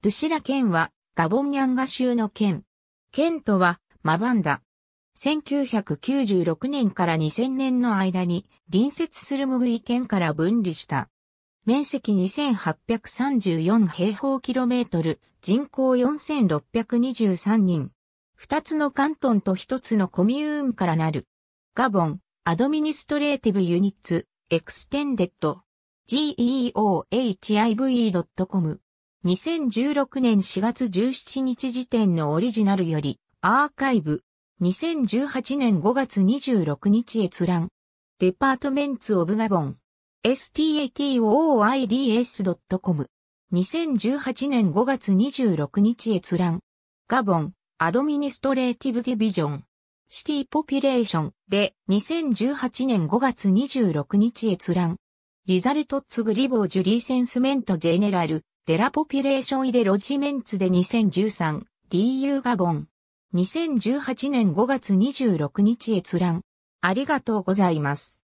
ドゥシラ県はガボンニャンガ州の県。県都はマバンダ。1996年から2000年の間に隣接するムグイ県から分離した。面積2834平方キロメートル、人口4623人。二つの関東と一つのコミューンからなる。ガボン、アドミニストレーティブユニッツ、エクステンデッド、g e o h i v c o m 2016年4月17日時点のオリジナルより、アーカイブ、2018年5月26日閲覧、デパートメンツ・オブ・ガボン、s t a t o i d s c o m 2018年5月26日閲覧、ガボン、アドミニストレーティブ・ディビジョン、シティ・ポピュレーションで2018年5月26日閲覧、リザルトツグリボージュリーセンスメントジェネラル、デラポピュレーションイデロジメンツで 2013DU ガボン。2018年5月26日閲覧。ありがとうございます。